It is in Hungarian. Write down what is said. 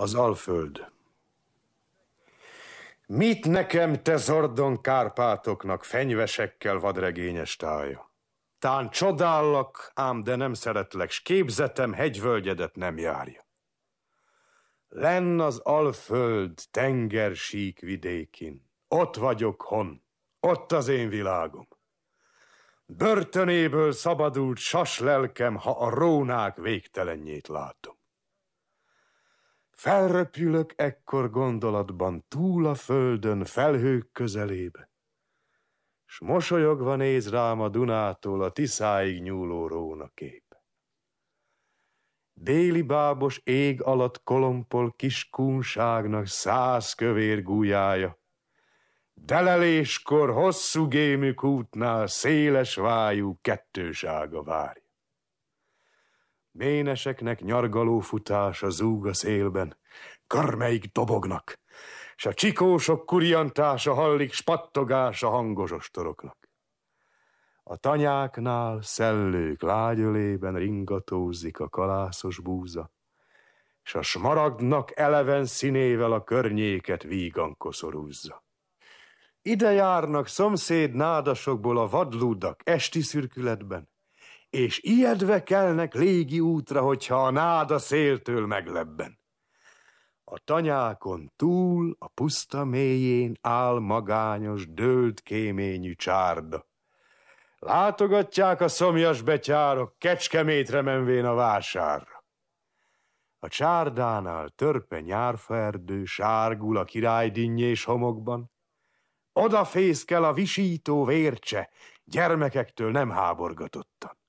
Az Alföld. Mit nekem te zordon kárpátoknak, fenyvesekkel vadregényes táj? Tán csodállak, ám de nem szeretlek, s képzetem hegyvölgyedet nem járja. Lenn az Alföld sík vidékin, ott vagyok hon, ott az én világom. Börtönéből szabadult sas lelkem, ha a rónák végtelenjét látom. Felröpülök ekkor gondolatban túl a földön, felhők közelébe, s mosolyogva néz rám a Dunától a Tiszáig nyúló rónakép. Déli bábos ég alatt kolompol kis száz kövér gújája. Deleléskor hosszú gémük útnál széles vájú kettősága várja. Méneseknek nyargaló futása zúg a szélben, körmeik dobognak, s a csikósok kuriantása hallik spattogása hangos ostoroknak. A tanyáknál szellők lágyölében ringatózik a kalászos búza, s a smaragdnak eleven színével a környéket vígan koszorúzza. Ide járnak szomszéd nádasokból a vadlúdak esti szürkületben, és ijedve kelnek légi útra, hogyha a náda széltől meglebben. A tanyákon túl, a puszta mélyén áll magányos, dőlt kéményű csárda. Látogatják a szomjas betyárok, kecskemétre menvén a vásárra. A csárdánál törpe nyárfaerdő sárgul a királydinnyés homokban, odafészkel a visító vércse, gyermekektől nem háborgatottan.